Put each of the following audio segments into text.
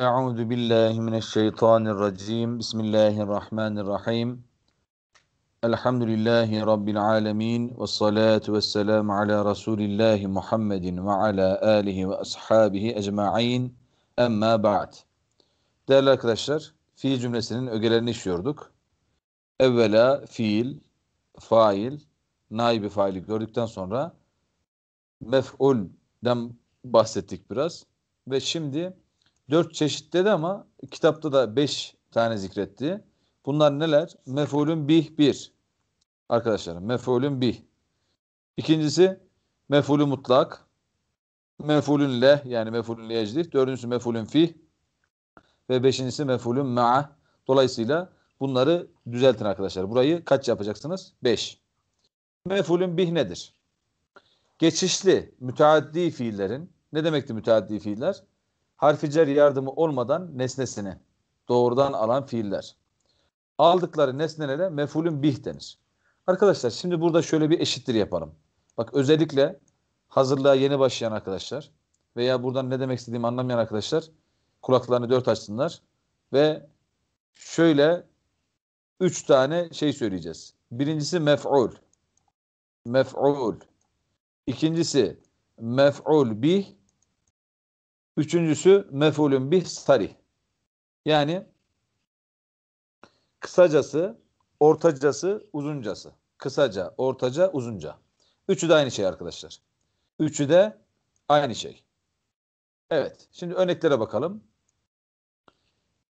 Euzu billahi mineşşeytanirracim. Bismillahirrahmanirrahim. Elhamdülillahi rabbil alamin ve salatu vesselam ala Resulillahi Muhammedin ve ala alihi ve ashabihi ecmaîn. Emma ba'd. Değerli arkadaşlar, fiil cümlesinin ögelerini işliyorduk. Evvela fiil, fail, naibi faili gördükten sonra mef'ulden bahsettik biraz ve şimdi dört çeşit dedi ama kitapta da beş tane zikretti. Bunlar neler? Mefulün bih bir. Arkadaşlarım mefulün bih. İkincisi mefulü mutlak. Mefulün leh yani mefulün leyecdir. Dördüncüsü mefulün fih. Ve beşincisi mefulün ma'a. Dolayısıyla bunları düzeltin arkadaşlar. Burayı kaç yapacaksınız? Beş. Mefulün bih nedir? Geçişli, müteaddi fiillerin ne demekti müteaddi fiiller? harfi cer yardımı olmadan nesnesini doğrudan alan fiiller. Aldıkları nesnelere mefulün bih denir. Arkadaşlar şimdi burada şöyle bir eşittir yapalım. Bak özellikle hazırlığa yeni başlayan arkadaşlar veya buradan ne demek istediğimi anlamayan arkadaşlar kulaklarını dört açsınlar ve şöyle üç tane şey söyleyeceğiz. Birincisi mef'ul. Mef'ul. İkincisi mef'ul bih. Üçüncüsü mefulün bir sari Yani kısacası, ortacası, uzuncası. Kısaca, ortaca, uzunca. Üçü de aynı şey arkadaşlar. Üçü de aynı şey. Evet. Şimdi örneklere bakalım.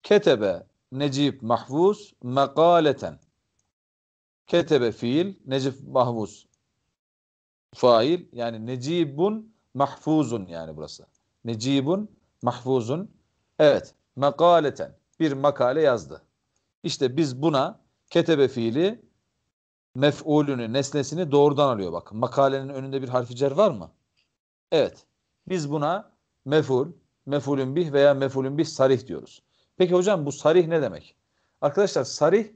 Ketebe Necip mahfuz mekaleten. Ketebe fiil, Necip mahfuz fail. Yani Necibun Mahfuzun yani burası. Necibun mahfuzun. Evet. Makaleten. Bir makale yazdı. İşte biz buna ketebe fiili mef'ulünü, nesnesini doğrudan alıyor. Bak makalenin önünde bir harfi cer var mı? Evet. Biz buna mef'ul, mef'ulün bih veya mef'ulün bih sarih diyoruz. Peki hocam bu sarih ne demek? Arkadaşlar sarih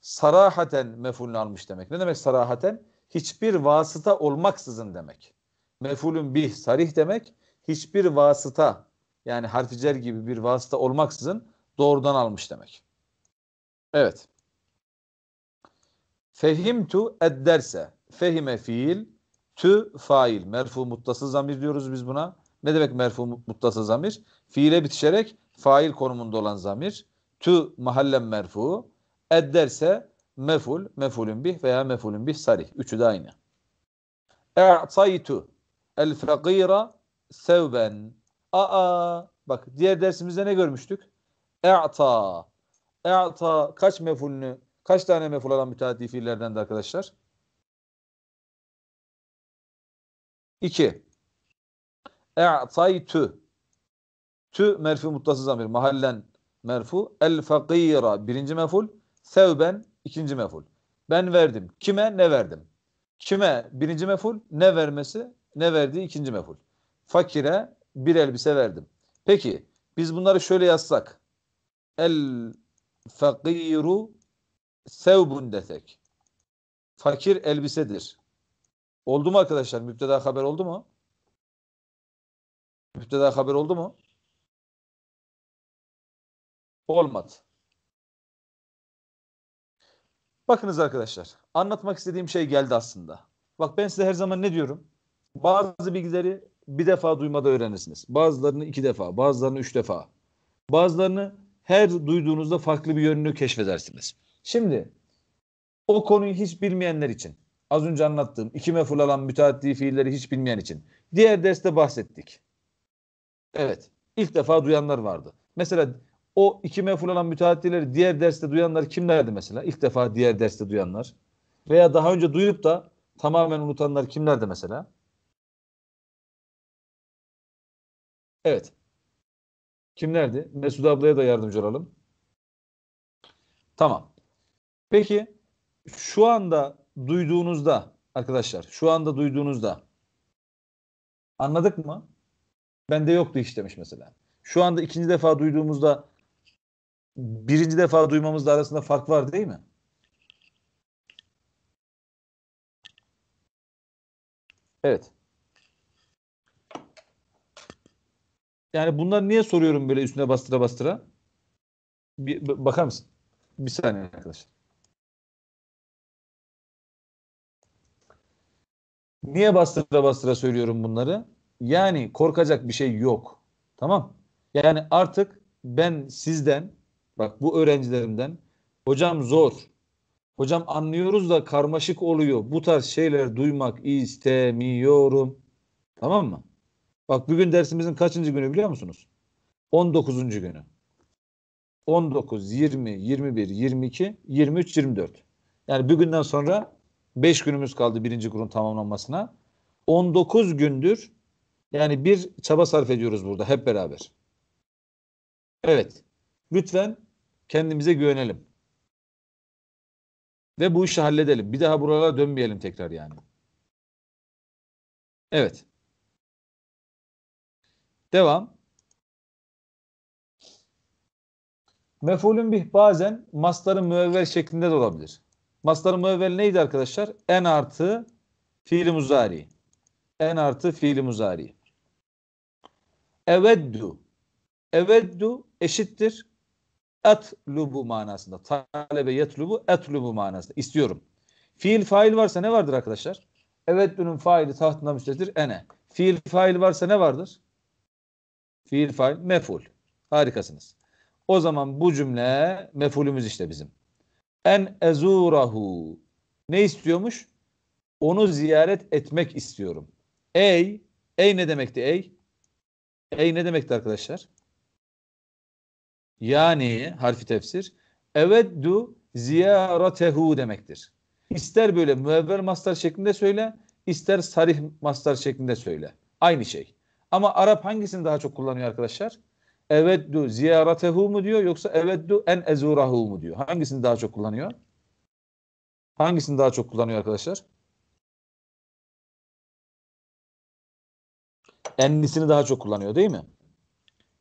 sarahaten mef'ulünü almış demek. Ne demek sarahaten? Hiçbir vasıta olmaksızın demek. Mef'ulün bih sarih demek hiçbir vasıta yani harficer gibi bir vasıta olmaksızın doğrudan almış demek. Evet. Fehimtu edderse. Fehime fiil, tü fail. Merfu muttasıl zamir diyoruz biz buna. Ne demek merfu muttasıl zamir? Fiile bitişerek fail konumunda olan zamir. Tü mahallen merfu. Edderse meful, mefulün bih veya mefulün bih sarih. Üçü de aynı. E'taytu el fakira sevben. Aa bak diğer dersimizde ne görmüştük? E'ta. E'ta kaç mefulünü kaç tane meful olan müteaddi fiillerden de arkadaşlar? İki. E'taytü. Tü merfu muttası zamir. Mahallen merfu. El fakira birinci meful. Sevben ikinci meful. Ben verdim. Kime ne verdim? Kime birinci meful? Ne vermesi? Ne verdiği ikinci meful fakire bir elbise verdim. Peki biz bunları şöyle yazsak. El fakiru sevbun desek. Fakir elbisedir. Oldu mu arkadaşlar? Müpteda haber oldu mu? Müpteda haber oldu mu? Olmadı. Bakınız arkadaşlar. Anlatmak istediğim şey geldi aslında. Bak ben size her zaman ne diyorum? Bazı bilgileri bir defa duymada öğrenirsiniz. Bazılarını iki defa, bazılarını üç defa. Bazılarını her duyduğunuzda farklı bir yönünü keşfedersiniz. Şimdi o konuyu hiç bilmeyenler için, az önce anlattığım iki meful alan müteaddi fiilleri hiç bilmeyen için. Diğer derste bahsettik. Evet, ilk defa duyanlar vardı. Mesela o iki meful alan müteaddileri diğer derste duyanlar kimlerdi mesela? İlk defa diğer derste duyanlar. Veya daha önce duyup da tamamen unutanlar kimlerdi mesela? Evet. Kimlerdi? Mesut ablaya da yardımcı olalım. Tamam. Peki şu anda duyduğunuzda arkadaşlar şu anda duyduğunuzda anladık mı? Bende yoktu hiç demiş mesela. Şu anda ikinci defa duyduğumuzda birinci defa duymamızda arasında fark var değil mi? Evet. Yani bunlar niye soruyorum böyle üstüne bastıra bastıra? Bir, bakar mısın? Bir saniye arkadaşlar. Niye bastıra bastıra söylüyorum bunları? Yani korkacak bir şey yok. Tamam. Yani artık ben sizden bak bu öğrencilerimden hocam zor. Hocam anlıyoruz da karmaşık oluyor. Bu tarz şeyler duymak istemiyorum. Tamam mı? Bak bugün dersimizin kaçıncı günü biliyor musunuz? 19. günü. 19, 20, 21, 22, 23, 24. Yani bugünden sonra 5 günümüz kaldı birinci kurun tamamlanmasına. 19 gündür yani bir çaba sarf ediyoruz burada hep beraber. Evet. Lütfen kendimize güvenelim. Ve bu işi halledelim. Bir daha buralara dönmeyelim tekrar yani. Evet. Devam. Mef'ulün bih bazen masları müevvel şeklinde de olabilir. Masları müevvel neydi arkadaşlar? En artı fiil muzari. En artı fiili muzari. Eveddu. Eveddu eşittir. Etlubu manasında. Talebe yetlubu etlubu manasında. İstiyorum. Fiil fail varsa ne vardır arkadaşlar? Eveddu'nun faili tahtına müstetir ene. Fiil fail varsa ne vardır? Fiil fail meful. Harikasınız. O zaman bu cümle mefulümüz işte bizim. En ezurahu. Ne istiyormuş? Onu ziyaret etmek istiyorum. Ey, ey ne demekti ey? Ey ne demekti arkadaşlar? Yani harfi tefsir. Eveddu ziyaretehu demektir. İster böyle müevvel mastar şeklinde söyle, ister sarih mastar şeklinde söyle. Aynı şey. Ama Arap hangisini daha çok kullanıyor arkadaşlar? Eveddu ziyaretehu mu diyor yoksa eveddu en ezurahu mu diyor? Hangisini daha çok kullanıyor? Hangisini daha çok kullanıyor arkadaşlar? Enlisini daha çok kullanıyor değil mi?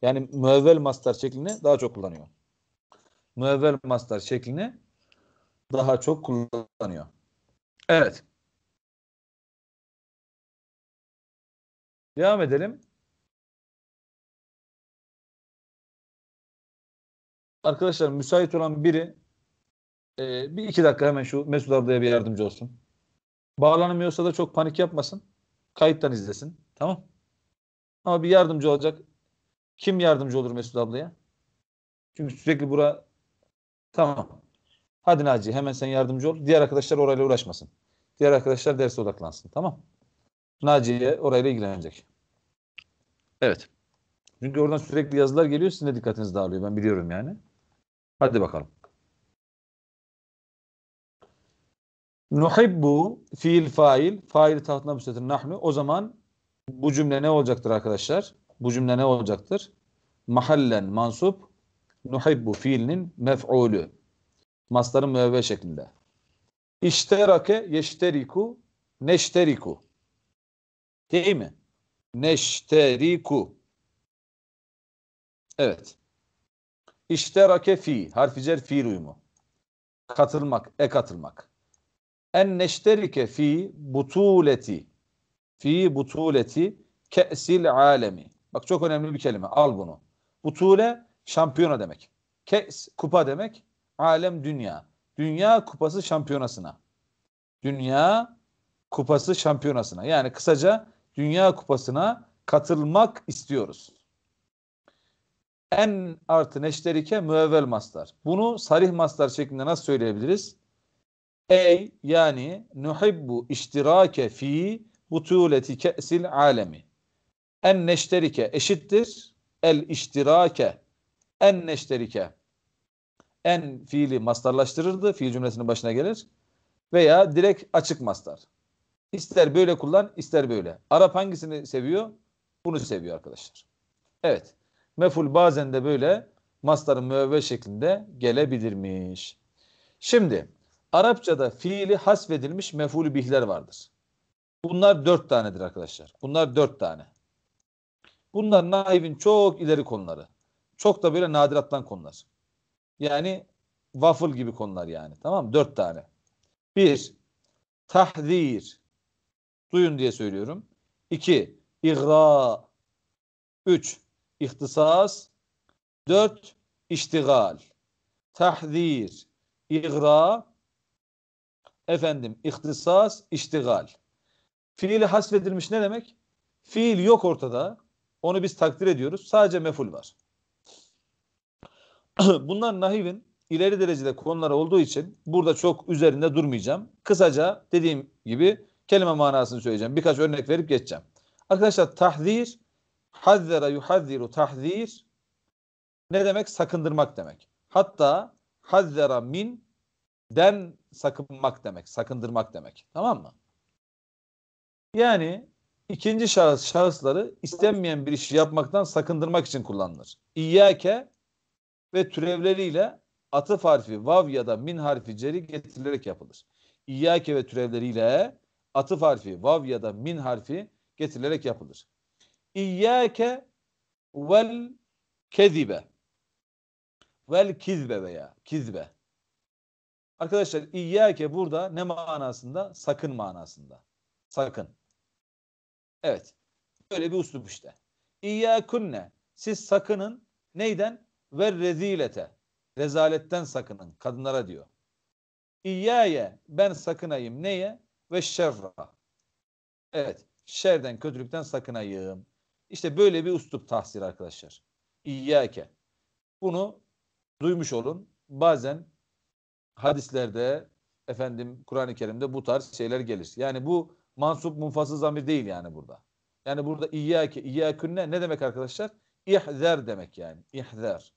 Yani müevvel mastar şeklini daha çok kullanıyor. Müevvel mastar şeklini daha çok kullanıyor. Evet. Devam edelim. arkadaşlar müsait olan biri e, bir iki dakika hemen şu Mesut Arda'ya bir yardımcı olsun. Bağlanamıyorsa da çok panik yapmasın. Kayıttan izlesin. Tamam. Ama bir yardımcı olacak. Kim yardımcı olur Mesut ablaya? Çünkü sürekli bura tamam. Hadi Naci hemen sen yardımcı ol. Diğer arkadaşlar orayla uğraşmasın. Diğer arkadaşlar derse odaklansın. Tamam. Naciye orayla ilgilenecek. Evet. Çünkü oradan sürekli yazılar geliyor. Sizin de dikkatiniz dağılıyor. Ben biliyorum yani. Hadi bakalım. Nuhibbu fiil fail. Fail tahtına müstetir nahnu. O zaman bu cümle ne olacaktır arkadaşlar? Bu cümle ne olacaktır? Mahallen mansup nuhibbu fiilinin mef'ulü. Masların müevve şeklinde. İşterake yeşteriku neşteriku. Değil mi? Neşteriku. Evet. İşterake fi. Harfi cer fiil uyumu. Katılmak, e katılmak. En neşterike fi butuleti. Fi butuleti ke'sil alemi. Bak çok önemli bir kelime. Al bunu. Butule şampiyona demek. Ke's kupa demek. Alem dünya. Dünya kupası şampiyonasına. Dünya kupası şampiyonasına. Yani kısaca dünya kupasına katılmak istiyoruz en artı neşterike müevvel mastar. Bunu sarih mastar şeklinde nasıl söyleyebiliriz? Ey yani nuhibbu iştirake fi butuleti ke'sil alemi. En neşterike eşittir. El iştirake. En neşterike. En fiili mastarlaştırırdı. Fiil cümlesinin başına gelir. Veya direkt açık mastar. İster böyle kullan, ister böyle. Arap hangisini seviyor? Bunu seviyor arkadaşlar. Evet. Meful bazen de böyle mastarın müevve şeklinde gelebilirmiş. Şimdi Arapçada fiili hasfedilmiş mefulü bihler vardır. Bunlar dört tanedir arkadaşlar. Bunlar dört tane. Bunlar Naiv'in çok ileri konuları. Çok da böyle nadir konular. Yani waffle gibi konular yani. Tamam mı? Dört tane. Bir, tahzir. Duyun diye söylüyorum. İki, igra. Üç, ihtisas. Dört, iştigal. Tahzir, igra, efendim, ihtisas, iştigal. Fiili hasfedilmiş ne demek? Fiil yok ortada. Onu biz takdir ediyoruz. Sadece meful var. Bunlar nahivin ileri derecede konuları olduğu için burada çok üzerinde durmayacağım. Kısaca dediğim gibi kelime manasını söyleyeceğim. Birkaç örnek verip geçeceğim. Arkadaşlar tahzir hazzara yuhazziru tahzir ne demek? Sakındırmak demek. Hatta hazzara min den sakınmak demek, sakındırmak demek. Tamam mı? Yani ikinci şahıs şahısları istenmeyen bir işi yapmaktan sakındırmak için kullanılır. İyyake ve türevleriyle atıf harfi vav ya da min harfi ceri getirilerek yapılır. İyyake ve türevleriyle atıf harfi vav ya da min harfi getirilerek yapılır. İyyâke vel kezibe vel kizbe veya kizbe. Arkadaşlar İyyâke burada ne manasında? Sakın manasında. Sakın. Evet. Böyle bir uslup işte. İyyâkunne. Siz sakının neyden? Ve rezilete. Rezaletten sakının. Kadınlara diyor. İyyâye. Ben sakınayım. Neye? Ve şerra. Evet. Şerden, kötülükten sakınayım. İşte böyle bir üslup tahsil arkadaşlar. İyyâke. Bunu duymuş olun. Bazen hadislerde efendim Kur'an-ı Kerim'de bu tarz şeyler gelir. Yani bu mansup munfasız zamir değil yani burada. Yani burada iyyâke, iyyâkünne ne demek arkadaşlar? İhzer demek yani. İhzer.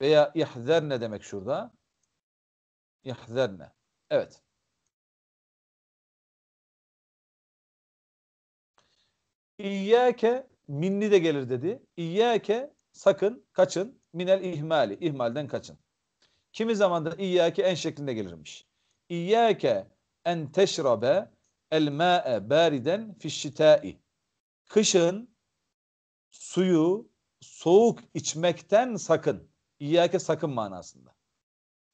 Veya ihzer ne demek şurada? İhzer ne? Evet. İyyâke minni de gelir dedi. İyyâke sakın kaçın minel ihmali. ihmalden kaçın. Kimi zaman da iyyâke en şeklinde gelirmiş. İyyâke en teşrabe el mâe bäriden fişşitâi. Kışın suyu soğuk içmekten sakın. İyyâke sakın manasında.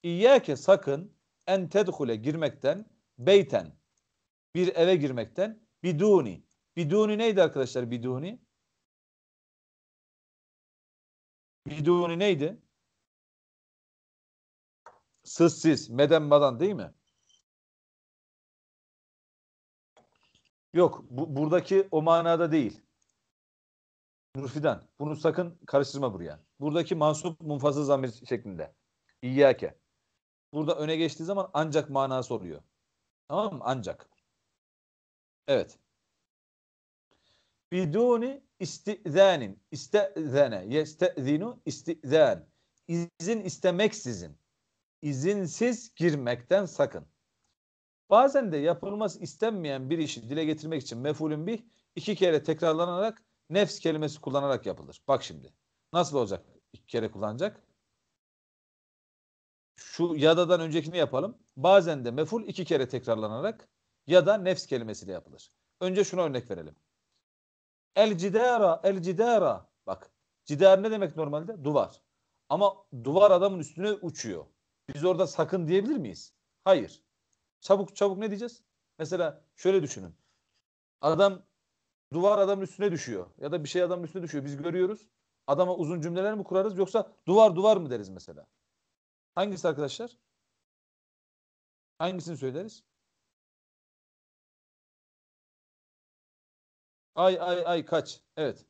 İyyâke sakın en tedhule girmekten beyten bir eve girmekten biduni. Biduni neydi arkadaşlar biduni? Biduni neydi? Sızsız, meden madan değil mi? Yok, bu, buradaki o manada değil. Nurfidan, bunu sakın karıştırma buraya. Buradaki mansup munfasıl zamir şeklinde. İyyake. Burada öne geçtiği zaman ancak manası oluyor. Tamam mı? Ancak. Evet biduni istizanin istizane yestezinu istizan izin istemeksizin izinsiz girmekten sakın. Bazen de yapılması istenmeyen bir işi dile getirmek için mefulün bir iki kere tekrarlanarak nefs kelimesi kullanarak yapılır. Bak şimdi. Nasıl olacak? iki kere kullanacak. Şu yadadan öncekini yapalım. Bazen de meful iki kere tekrarlanarak ya da nefs kelimesiyle yapılır. Önce şunu örnek verelim. El cidara, el cidara. Bak cider ne demek normalde? Duvar. Ama duvar adamın üstüne uçuyor. Biz orada sakın diyebilir miyiz? Hayır. Çabuk çabuk ne diyeceğiz? Mesela şöyle düşünün. Adam duvar adamın üstüne düşüyor ya da bir şey adamın üstüne düşüyor. Biz görüyoruz. Adama uzun cümleler mi kurarız yoksa duvar duvar mı deriz mesela? Hangisi arkadaşlar? Hangisini söyleriz? Ay ay ay kaç. Evet.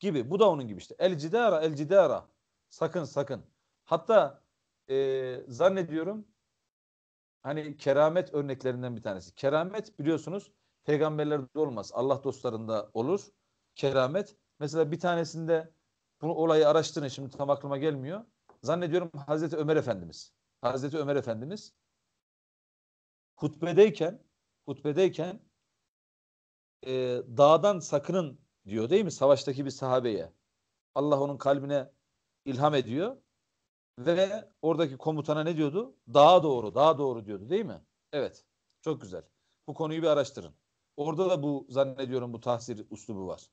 Gibi. Bu da onun gibi işte. El cidara el cidara. Sakın sakın. Hatta e, zannediyorum hani keramet örneklerinden bir tanesi. Keramet biliyorsunuz peygamberlerde olmaz. Allah dostlarında olur. Keramet. Mesela bir tanesinde bunu olayı araştırın şimdi tam aklıma gelmiyor. Zannediyorum Hazreti Ömer Efendimiz. Hazreti Ömer Efendimiz hutbedeyken hutbedeyken e, dağdan sakının diyor değil mi savaştaki bir sahabeye. Allah onun kalbine ilham ediyor ve oradaki komutana ne diyordu? Daha doğru, daha doğru diyordu değil mi? Evet. Çok güzel. Bu konuyu bir araştırın. Orada da bu zannediyorum bu tahsir uslubu var.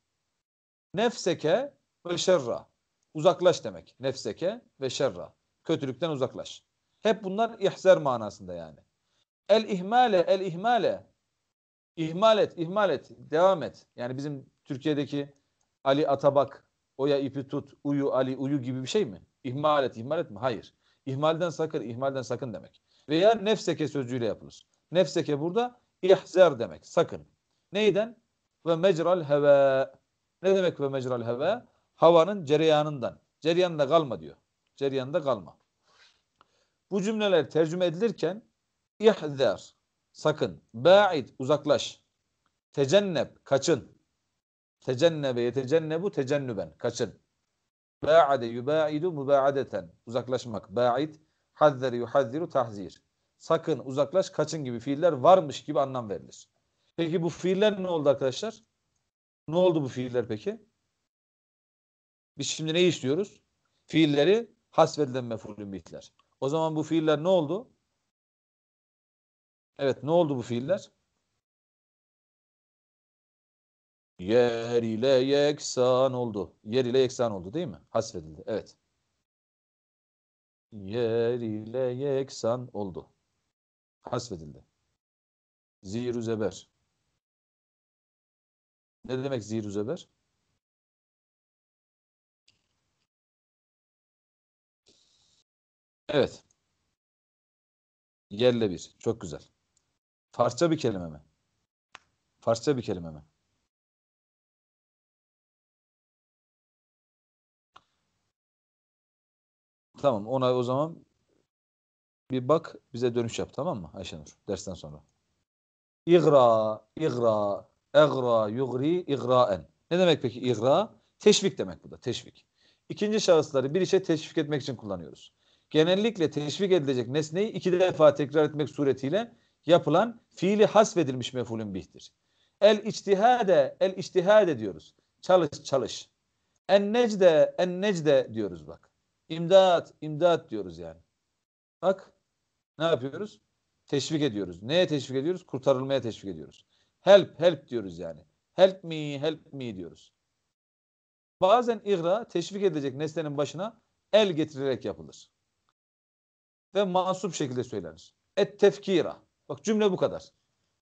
Nefseke ve şerra. Uzaklaş demek. Nefseke ve şerra. Kötülükten uzaklaş. Hep bunlar ihzer manasında yani. El ihmale, el ihmale İhmal et, ihmal et, devam et. Yani bizim Türkiye'deki Ali Atabak, Oya ipi tut, uyu Ali, uyu gibi bir şey mi? İhmal et, ihmal etme. Hayır. İhmalden sakın, ihmalden sakın demek. Veya nefseke sözcüğüyle yapılır. Nefseke burada ihzer demek, sakın. Neyden? Ve mecral heve. Ne demek ve mecral heve? Havanın cereyanından. Cereyanda kalma diyor. Cereyanda kalma. Bu cümleler tercüme edilirken ihzer, sakın. Ba'id uzaklaş. tecenneb kaçın. Tecennebe yetecennebu tecennüben kaçın. Ba'ade yubaidu mübaadeten uzaklaşmak. Ba'id hazzere yuhazziru tahzir. Sakın uzaklaş kaçın gibi fiiller varmış gibi anlam verilir. Peki bu fiiller ne oldu arkadaşlar? Ne oldu bu fiiller peki? Biz şimdi neyi işliyoruz? Fiilleri hasfedilen mefulün bitler. O zaman bu fiiller ne oldu? Evet ne oldu bu fiiller? Yer ile yeksan oldu. Yer ile yeksan oldu değil mi? Hasfedildi. Evet. Yer ile yeksan oldu. Hasfedildi. Zir zeber. Ne demek zir zeber? Evet. Yerle bir. Çok güzel. Farsça bir kelime mi? Farsça bir kelime mi? Tamam ona o zaman bir bak bize dönüş yap tamam mı Ayşenur dersten sonra. İgra, igra, egra, yugri, igraen. Ne demek peki igra? Teşvik demek bu da teşvik. İkinci şahısları bir işe teşvik etmek için kullanıyoruz. Genellikle teşvik edilecek nesneyi iki defa tekrar etmek suretiyle yapılan fiili hasfedilmiş mefulün bihtir. El içtihade, el içtihade diyoruz. Çalış, çalış. En necde, en necde diyoruz bak. İmdat, imdat diyoruz yani. Bak ne yapıyoruz? Teşvik ediyoruz. Neye teşvik ediyoruz? Kurtarılmaya teşvik ediyoruz. Help, help diyoruz yani. Help me, help me diyoruz. Bazen igra teşvik edilecek nesnenin başına el getirerek yapılır. Ve mansup şekilde söylenir. Et tefkira. Bak cümle bu kadar.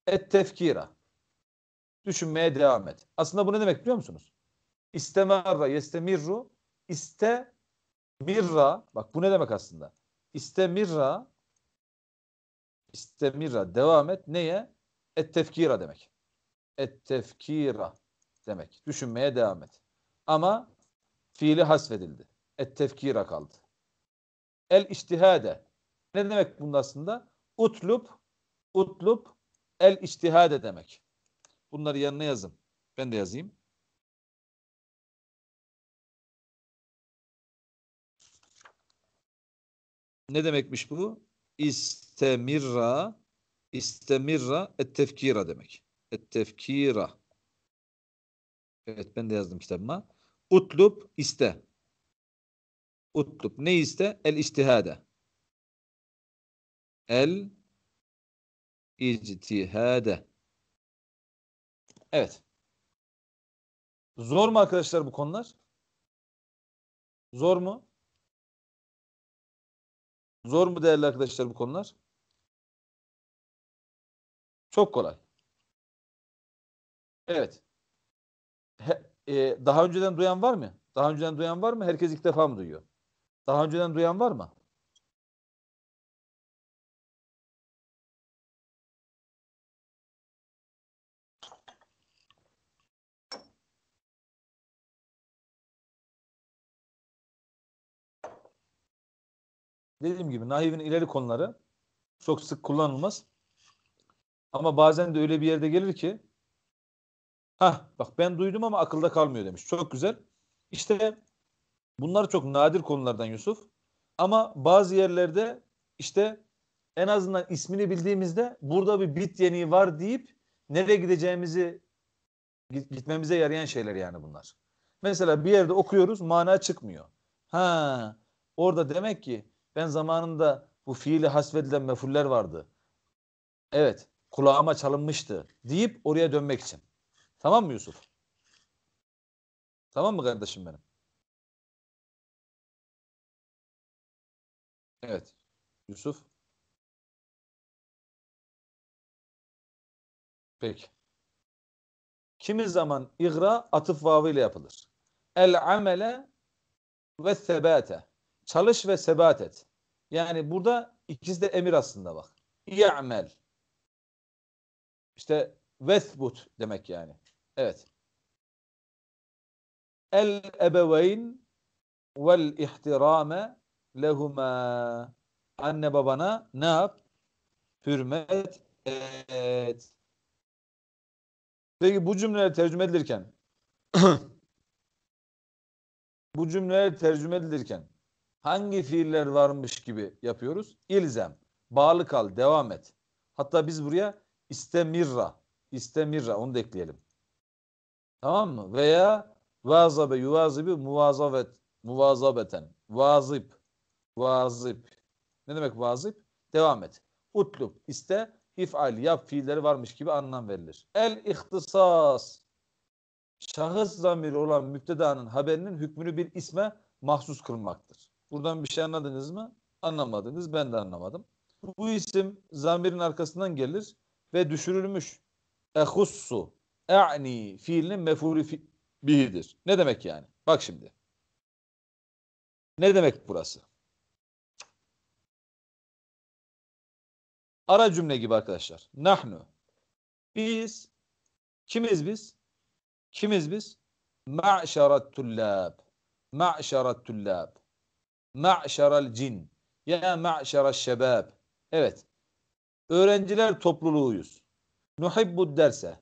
Et tefkira. Düşünmeye devam et. Aslında bu ne demek biliyor musunuz? İstemerra yestemirru iste mirra bak bu ne demek aslında? İstemirra istemirra devam et neye? Et tefkira demek. Et tefkira demek. Düşünmeye devam et. Ama fiili hasfedildi. Et tefkira kaldı. El iştihade. Ne demek bunun aslında? Utlup Utlup el iştihade demek. Bunları yanına yazın. Ben de yazayım. Ne demekmiş bu? İstemirra istemirra et tefkira demek. Et tefkira. Evet ben de yazdım kitabıma. Utlup iste. Utlup ne iste? El istihade. El İctihade. Evet. Zor mu arkadaşlar bu konular? Zor mu? Zor mu değerli arkadaşlar bu konular? Çok kolay. Evet. He, e, daha önceden duyan var mı? Daha önceden duyan var mı? Herkes ilk defa mı duyuyor? Daha önceden duyan var mı? dediğim gibi Nahiv'in ileri konuları çok sık kullanılmaz. Ama bazen de öyle bir yerde gelir ki ha bak ben duydum ama akılda kalmıyor demiş. Çok güzel. İşte bunlar çok nadir konulardan Yusuf. Ama bazı yerlerde işte en azından ismini bildiğimizde burada bir bit yeniği var deyip nereye gideceğimizi gitmemize yarayan şeyler yani bunlar. Mesela bir yerde okuyoruz mana çıkmıyor. Ha orada demek ki ben zamanında bu fiili hasvedilen mefuller vardı. Evet kulağıma çalınmıştı deyip oraya dönmek için. Tamam mı Yusuf? Tamam mı kardeşim benim? Evet. Yusuf. Peki. Kimi zaman igra atıf vavı ile yapılır. El amele ve sebate. Çalış ve sebat et. Yani burada ikisi de emir aslında bak. Ya'mel. İşte vesbut demek yani. Evet. El ebeveyn vel ihtirame lehuma. Anne babana ne yap? Hürmet et. Peki bu cümleler tercüme edilirken bu cümleler tercüme edilirken hangi fiiller varmış gibi yapıyoruz? İlzem, bağlı kal, devam et. Hatta biz buraya istemirra, istemirra onu da ekleyelim. Tamam mı? Veya vazabe, yuvazibi, muvazabet, muvazabeten, vazip, vazip. Ne demek vazip? Devam et. Utlup, iste, ifal, yap fiilleri varmış gibi anlam verilir. El ihtisas, şahıs zamiri olan müptedanın haberinin hükmünü bir isme mahsus kılmaktır. Buradan bir şey anladınız mı? Anlamadınız. Ben de anlamadım. Bu isim zamirin arkasından gelir ve düşürülmüş. Ehussu. E'ni fiilinin mefulü fi bihidir. Ne demek yani? Bak şimdi. Ne demek burası? Ara cümle gibi arkadaşlar. Nahnu. Biz. Kimiz biz? Kimiz biz? Ma'şarat tullab. Ma'şarat tullab ma'şaral cin. Ya ma'şaral şebab. Evet. Öğrenciler topluluğuyuz. Nuhibbu derse.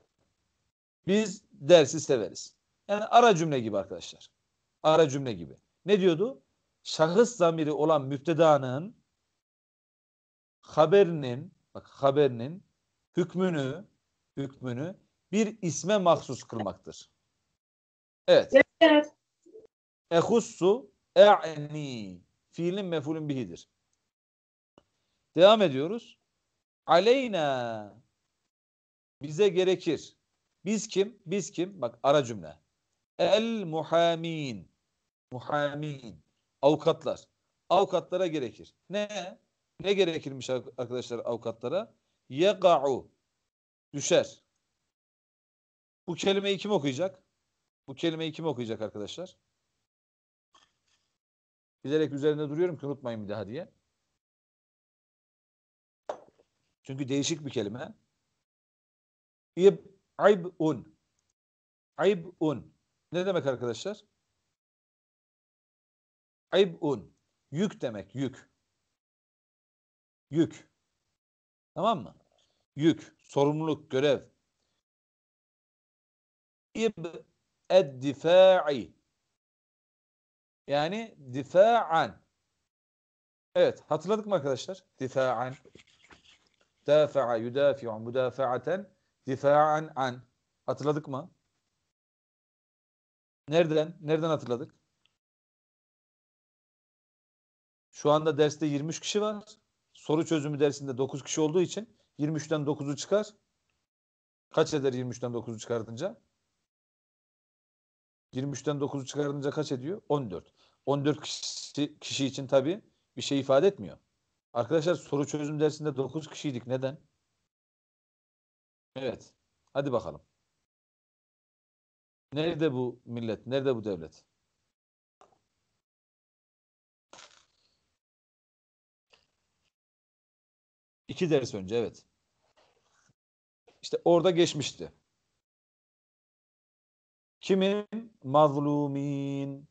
Biz dersi severiz. Yani ara cümle gibi arkadaşlar. Ara cümle gibi. Ne diyordu? Şahıs zamiri olan müptedanın haberinin bak haberinin hükmünü hükmünü bir isme mahsus kılmaktır. Evet. Evet. Ehussu E'ni fiilin mefulün bihidir. Devam ediyoruz. Aleyna bize gerekir. Biz kim? Biz kim? Bak ara cümle. El muhamin. Muhamin. Avukatlar. Avukatlara gerekir. Ne? Ne gerekirmiş arkadaşlar avukatlara? Yega'u. Düşer. Bu kelimeyi kim okuyacak? Bu kelimeyi kim okuyacak arkadaşlar? Bilerek üzerinde duruyorum ki unutmayın bir daha diye. Çünkü değişik bir kelime. İb, ayb un ayb un Ne demek arkadaşlar? Ayb un Yük demek, yük. Yük. Tamam mı? Yük, sorumluluk, görev. İb ed-difa'i. Yani difa'an. Evet hatırladık mı arkadaşlar? Difa'an. Dafa'a yudafi'u mudafa'aten difa'an an. Hatırladık mı? Nereden? Nereden hatırladık? Şu anda derste 23 kişi var. Soru çözümü dersinde 9 kişi olduğu için 23'ten 9'u çıkar. Kaç eder 23'ten 9'u çıkartınca? 23'ten 9'u çıkarınca kaç ediyor? 14. 14 kişi, kişi için tabii bir şey ifade etmiyor. Arkadaşlar soru çözüm dersinde 9 kişiydik. Neden? Evet. Hadi bakalım. Nerede bu millet? Nerede bu devlet? İki ders önce evet. İşte orada geçmişti. Kimin? Mazlumin.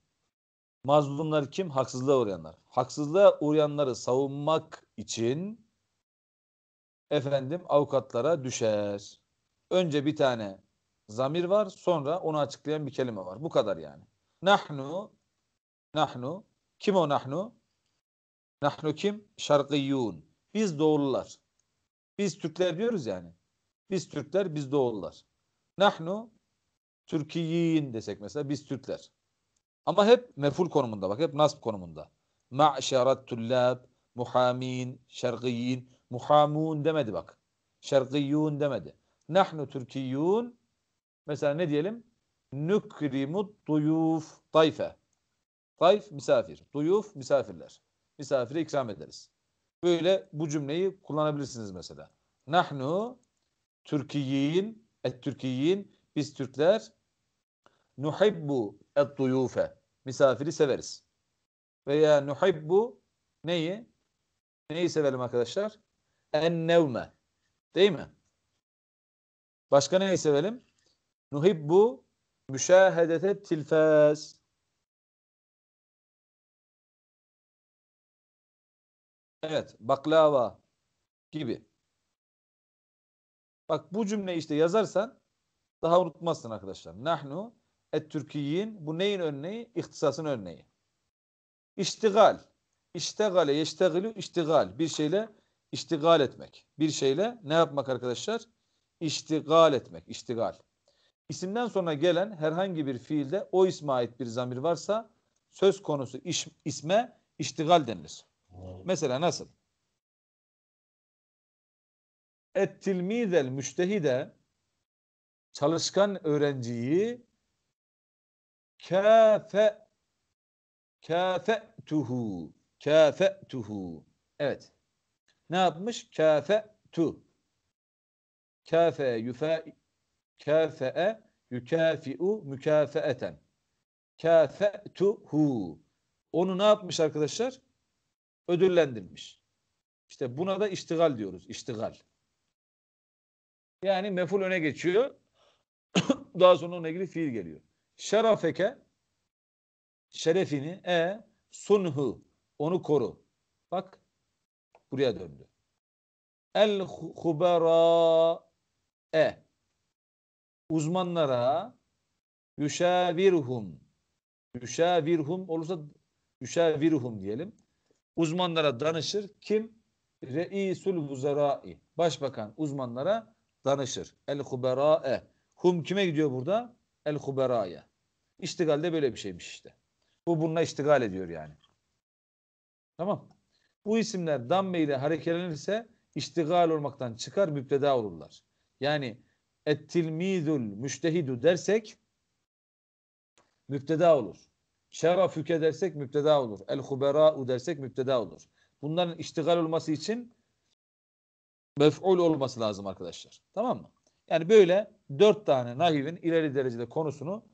Mazlumlar kim? Haksızlığa uğrayanlar. Haksızlığa uğrayanları savunmak için efendim avukatlara düşer. Önce bir tane zamir var, sonra onu açıklayan bir kelime var. Bu kadar yani. Nahnu nahnu kim o nahnu? Nahnu kim? Şarkiyun. Biz Doğullar. Biz Türkler diyoruz yani. Biz Türkler, biz Doğullar. Nahnu Türkiyin desek mesela biz Türkler. Ama hep meful konumunda bak hep nasb konumunda. Ma'şarat tullab, muhamin, şergiyin, muhamun demedi bak. şergiyun demedi. Nahnu Türkiyun mesela ne diyelim? Nükrimut duyuf tayfe. Tayf misafir. Duyuf misafirler. Misafire ikram ederiz. Böyle bu cümleyi kullanabilirsiniz mesela. Nahnu Türkiyin, et Türkiyin, biz Türkler nuhibbu et-tuyufe. Misafiri severiz. Veya nuhibbu neyi? Neyi sevelim arkadaşlar? En-nevme. Değil mi? Başka neyi sevelim? Nuhibbu müşahedete tilfaz. Evet, baklava gibi. Bak bu cümle işte yazarsan daha unutmazsın arkadaşlar. Nahnu et Türkiyin bu neyin örneği? İhtisasın örneği. İştigal. İştegale, yeştegilu, iştigal. Bir şeyle iştigal etmek. Bir şeyle ne yapmak arkadaşlar? İştigal etmek, iştigal. İsimden sonra gelen herhangi bir fiilde o isme ait bir zamir varsa söz konusu iş, isme iştigal denilir. Mesela nasıl? Et tilmizel müştehide çalışkan öğrenciyi Kâfe kâfe'tuhu kâfe'tuhu Evet. Ne yapmış? Kâfe'tu kafe yufa kâfe'e yukafi'u mükafeeten kâfe'tuhu onu ne yapmış arkadaşlar? Ödüllendirmiş. İşte buna da iştigal diyoruz. İştigal. Yani meful öne geçiyor. Daha sonra ona ilgili fiil geliyor şerafeke şerefini e sunhu onu koru. Bak buraya döndü. El hubera e uzmanlara yüşavirhum yüşavirhum olursa yüşavirhum diyelim. Uzmanlara danışır. Kim? reisul vuzerai. Başbakan uzmanlara danışır. El e Hum kime gidiyor burada? El huberaya. İştigal de böyle bir şeymiş işte. Bu bununla iştigal ediyor yani. Tamam. Bu isimler damme ile hareketlenirse iştigal olmaktan çıkar müpteda olurlar. Yani ettilmizul müştehidu dersek müpteda olur. Şerafüke dersek müpteda olur. El hubera'u dersek müpteda olur. Bunların iştigal olması için mef'ul olması lazım arkadaşlar. Tamam mı? Yani böyle dört tane nahivin ileri derecede konusunu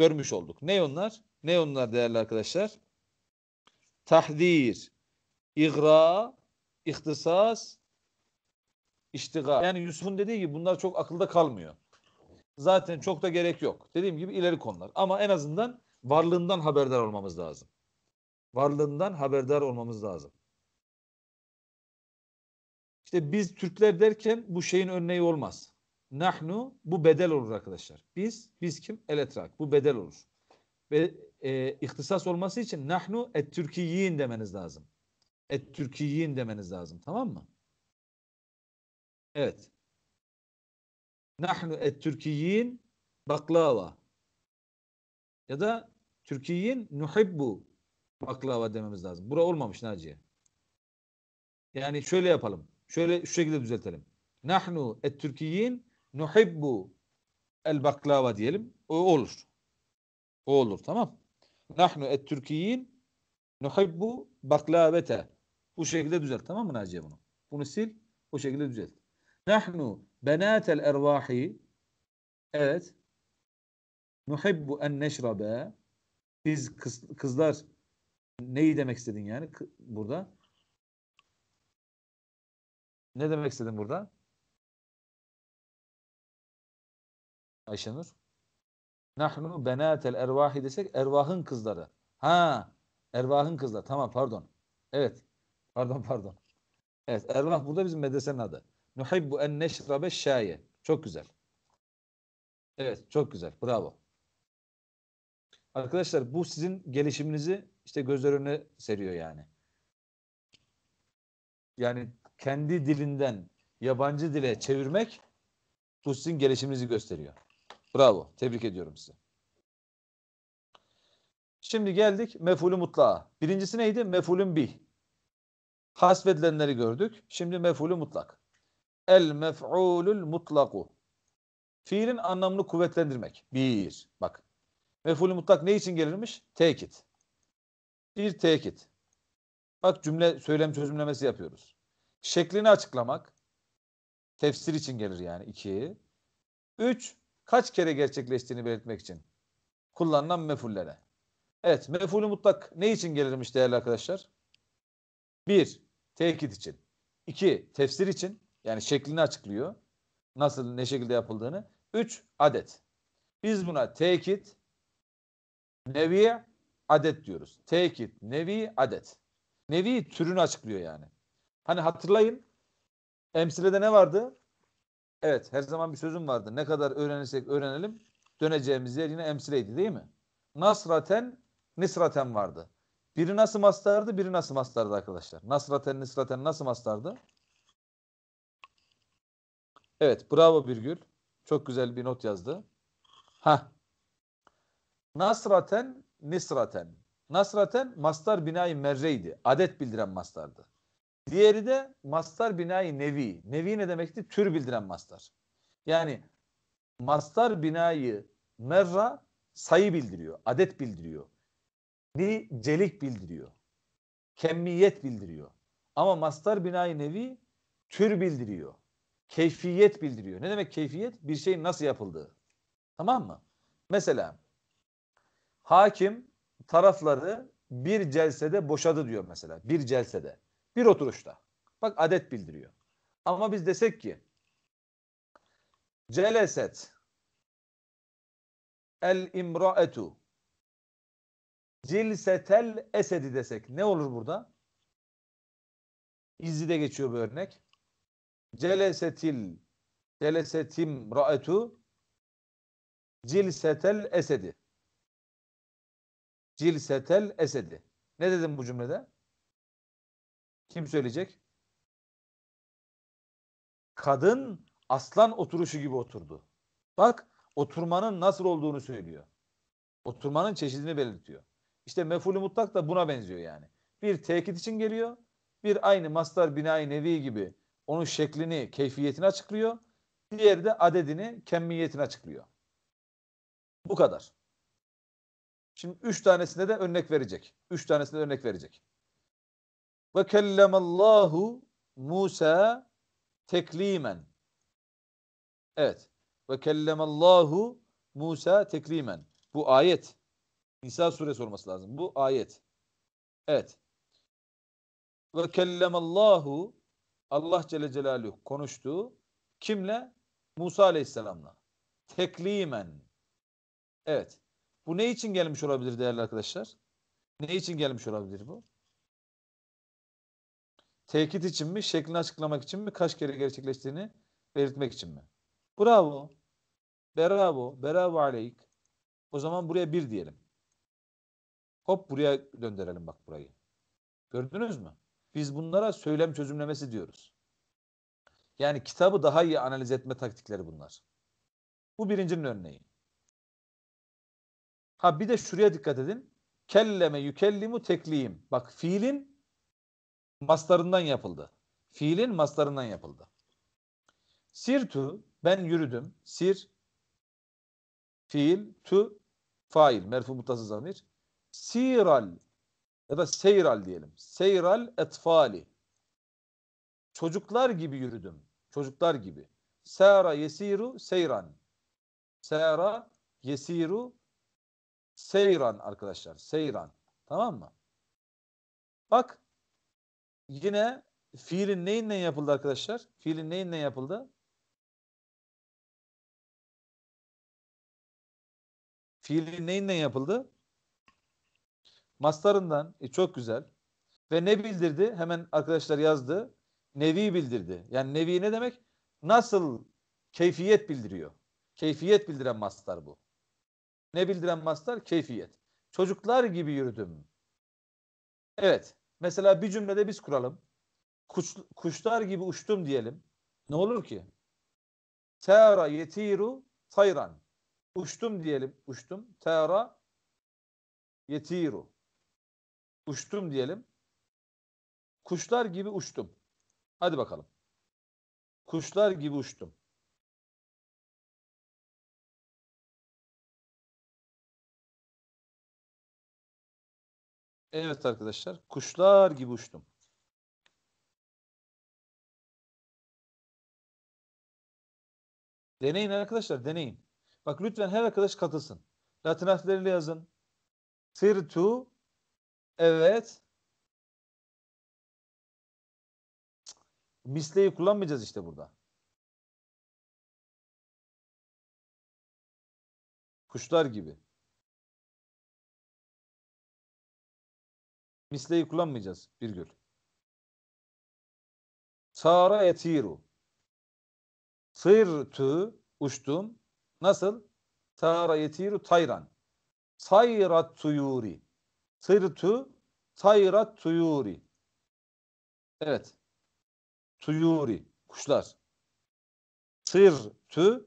görmüş olduk. Ne onlar? Ne onlar değerli arkadaşlar? Tahdir, igra, ihtisas, iştiga. Yani Yusuf'un dediği gibi bunlar çok akılda kalmıyor. Zaten çok da gerek yok. Dediğim gibi ileri konular. Ama en azından varlığından haberdar olmamız lazım. Varlığından haberdar olmamız lazım. İşte biz Türkler derken bu şeyin örneği olmaz. Nahnu bu bedel olur arkadaşlar. Biz, biz kim? El etrak. Bu bedel olur. Ve e, ihtisas olması için nahnu et Türkiyin demeniz lazım. Et Türkiyin demeniz lazım. Tamam mı? Evet. Nahnu et Türkiyin baklava. Ya da Türkiyin nuhibbu baklava dememiz lazım. Bura olmamış Naciye. Yani şöyle yapalım. Şöyle şu şekilde düzeltelim. Nahnu et Türkiyin nuhibbu el baklava diyelim. O olur. O olur tamam. Nahnu et Türkiyin nuhibbu baklavete. Bu şekilde düzelt tamam mı Naciye bunu? Bunu sil. Bu şekilde düzelt. Nahnu benatel ervahi evet nuhibbu en neşrabe biz kız, kızlar neyi demek istedin yani burada? Ne demek istedin burada? Ayşenur? Nahnu benatel ervahi desek ervahın kızları. Ha ervahın kızları. Tamam pardon. Evet. Pardon pardon. Evet ervah burada bizim medresenin adı. Nuhibbu en neşrabe şaye. Çok güzel. Evet çok güzel. Bravo. Arkadaşlar bu sizin gelişiminizi işte gözler önüne seriyor yani. Yani kendi dilinden yabancı dile çevirmek bu sizin gelişiminizi gösteriyor. Bravo. Tebrik ediyorum sizi. Şimdi geldik mefulü mutlağa. Birincisi neydi? Mefulün bih. Hasfedilenleri gördük. Şimdi mefulü mutlak. El mef'ulül mutlaku. Fiilin anlamını kuvvetlendirmek. Bir. Bak. Mefulü mutlak ne için gelirmiş? Tekit. Bir tekit. Bak cümle söylem çözümlemesi yapıyoruz. Şeklini açıklamak. Tefsir için gelir yani. iki. Üç kaç kere gerçekleştiğini belirtmek için kullanılan mefullere. Evet mefulü mutlak ne için gelirmiş değerli arkadaşlar? Bir, tekit için. İki, tefsir için. Yani şeklini açıklıyor. Nasıl, ne şekilde yapıldığını. Üç, adet. Biz buna tekit, nevi, adet diyoruz. Tekit, nevi, adet. Nevi türünü açıklıyor yani. Hani hatırlayın emsilede ne vardı? Evet her zaman bir sözüm vardı. Ne kadar öğrenirsek öğrenelim döneceğimiz yer yine emsireydi değil mi? Nasraten, nisraten vardı. Biri nasıl mastardı, biri nasıl mastardı arkadaşlar. Nasraten, nisraten nasıl mastardı? Evet, bravo Birgül. Çok güzel bir not yazdı. Ha. Nasraten, nisraten. Nasraten mastar binayı merreydi. Adet bildiren mastardı. Diğeri de mastar binayı nevi. Nevi ne demekti? Tür bildiren mastar. Yani mastar binayı merra sayı bildiriyor, adet bildiriyor. ni celik bildiriyor. Kemmiyet bildiriyor. Ama mastar binayı nevi tür bildiriyor. Keyfiyet bildiriyor. Ne demek keyfiyet? Bir şeyin nasıl yapıldığı. Tamam mı? Mesela hakim tarafları bir celsede boşadı diyor mesela. Bir celsede. Bir oturuşta. Bak adet bildiriyor. Ama biz desek ki Celeset el imraetu cilsetel esedi desek ne olur burada? İzzi'de geçiyor bu örnek. Celesetil celesetim raetu cilsetel esedi. Cilsetel esedi. Ne dedim bu cümlede? Kim söyleyecek? Kadın aslan oturuşu gibi oturdu. Bak oturmanın nasıl olduğunu söylüyor. Oturmanın çeşidini belirtiyor. İşte mefulü mutlak da buna benziyor yani. Bir tekit için geliyor. Bir aynı mastar binayı nevi gibi onun şeklini, keyfiyetini açıklıyor. Diğeri de adedini, kemmiyetini açıklıyor. Bu kadar. Şimdi üç tanesine de örnek verecek. Üç tanesine örnek verecek. Ve kellemallahu Musa teklimen. Evet. Ve kellemallahu Musa teklimen. Bu ayet. Nisa suresi olması lazım. Bu ayet. Evet. Ve kellemallahu Allah Celle Celaluhu konuştu. Kimle? Musa Aleyhisselam'la. Teklimen. Evet. Bu ne için gelmiş olabilir değerli arkadaşlar? Ne için gelmiş olabilir bu? Tekit için mi, şeklini açıklamak için mi, kaç kere gerçekleştiğini belirtmek için mi? Bravo. Bravo. Bravo aleyk. O zaman buraya bir diyelim. Hop buraya döndürelim bak burayı. Gördünüz mü? Biz bunlara söylem çözümlemesi diyoruz. Yani kitabı daha iyi analiz etme taktikleri bunlar. Bu birincinin örneği. Ha bir de şuraya dikkat edin. Kelleme yükellimu teklim. Bak fiilin maslarından yapıldı. Fiilin maslarından yapıldı. Sirtu ben yürüdüm. Sir fiil, tu fail, merfu mutası zamir. Siral ya da seyral diyelim. Seyral etfali. Çocuklar gibi yürüdüm. Çocuklar gibi. Sera yesiru seyran. Sera yesiru seyran arkadaşlar. Seyran. Tamam mı? Bak yine fiilin neyinden yapıldı arkadaşlar? Fiilin neyinden yapıldı? Fiilin neyinden yapıldı? Mastarından. E, çok güzel. Ve ne bildirdi? Hemen arkadaşlar yazdı. Nevi bildirdi. Yani nevi ne demek? Nasıl keyfiyet bildiriyor. Keyfiyet bildiren mastar bu. Ne bildiren mastar? Keyfiyet. Çocuklar gibi yürüdüm. Evet. Mesela bir cümlede biz kuralım. Kuş, kuşlar gibi uçtum diyelim. Ne olur ki? Tera yetiru tayran. Uçtum diyelim. Uçtum. Tera yetiru. Uçtum diyelim. Kuşlar gibi uçtum. Hadi bakalım. Kuşlar gibi uçtum. Evet arkadaşlar, kuşlar gibi uçtum. Deneyin arkadaşlar, deneyin. Bak lütfen her arkadaş katılsın. Latin harfleriyle yazın. Sirtu. Evet. Misleyi kullanmayacağız işte burada. Kuşlar gibi. misleyi kullanmayacağız. bir gün. Sara etiru. sırtı uçtum. Nasıl? Sara etiru tayran. Sayrat tuyuri. sırtı sayrat tuyuri. Evet. Tuyuri. Kuşlar. Sırtı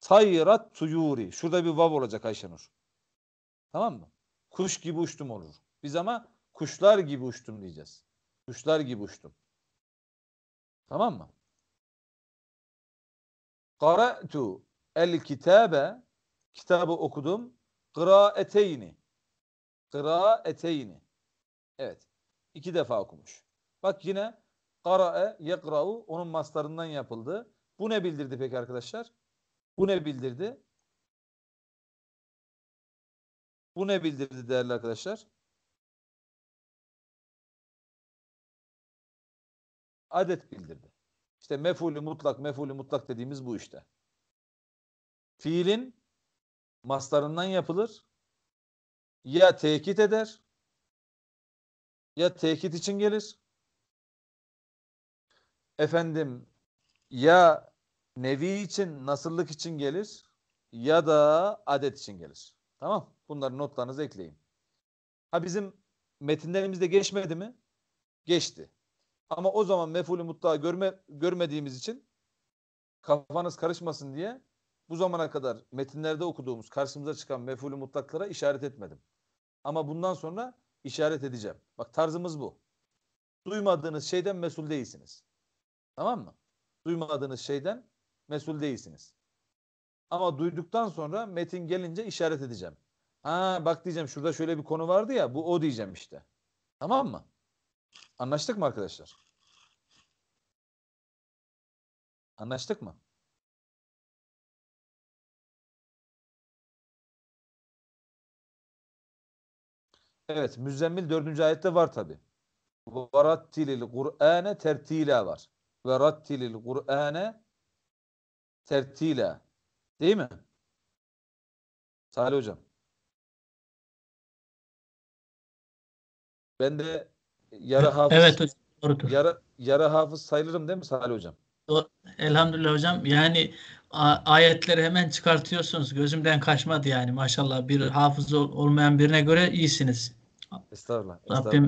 sayrat tuyuri. Şurada bir vav olacak Ayşenur. Tamam mı? Kuş gibi uçtum olur. Biz ama kuşlar gibi uçtum diyeceğiz. Kuşlar gibi uçtum. Tamam mı? Qara'tu el kitabe kitabı okudum. Qıra Qıra Kıraeteyni. Evet. İki defa okumuş. Bak yine Qara'e yekra'u onun maslarından yapıldı. Bu ne bildirdi peki arkadaşlar? Bu ne bildirdi? Bu ne bildirdi değerli arkadaşlar? adet bildirdi. İşte mefulü mutlak, mefulü mutlak dediğimiz bu işte. Fiilin maslarından yapılır. Ya tekit eder ya tekit için gelir. Efendim ya nevi için, nasıllık için gelir ya da adet için gelir. Tamam. Bunları notlarınıza ekleyin. Ha bizim metinlerimizde geçmedi mi? Geçti. Ama o zaman mefulü mutlaka görme, görmediğimiz için kafanız karışmasın diye bu zamana kadar metinlerde okuduğumuz karşımıza çıkan mefulü mutlaklara işaret etmedim. Ama bundan sonra işaret edeceğim. Bak tarzımız bu. Duymadığınız şeyden mesul değilsiniz. Tamam mı? Duymadığınız şeyden mesul değilsiniz. Ama duyduktan sonra metin gelince işaret edeceğim. Ha bak diyeceğim şurada şöyle bir konu vardı ya bu o diyeceğim işte. Tamam mı? Anlaştık mı arkadaşlar? Anlaştık mı? Evet, Müzzemmil 4. ayette var tabi. Ve rattilil Kur'ane tertila var. Ve rattilil Kur'ane tertila. Değil mi? Salih hocam. Ben de yara hafız Evet hocam doğrudur. Yara, yara hafız sayılırım değil mi Salih hocam? Elhamdülillah hocam. Yani ayetleri hemen çıkartıyorsunuz. Gözümden kaçmadı yani maşallah. Bir hafız ol, olmayan birine göre iyisiniz. Estağfurullah. Rabbim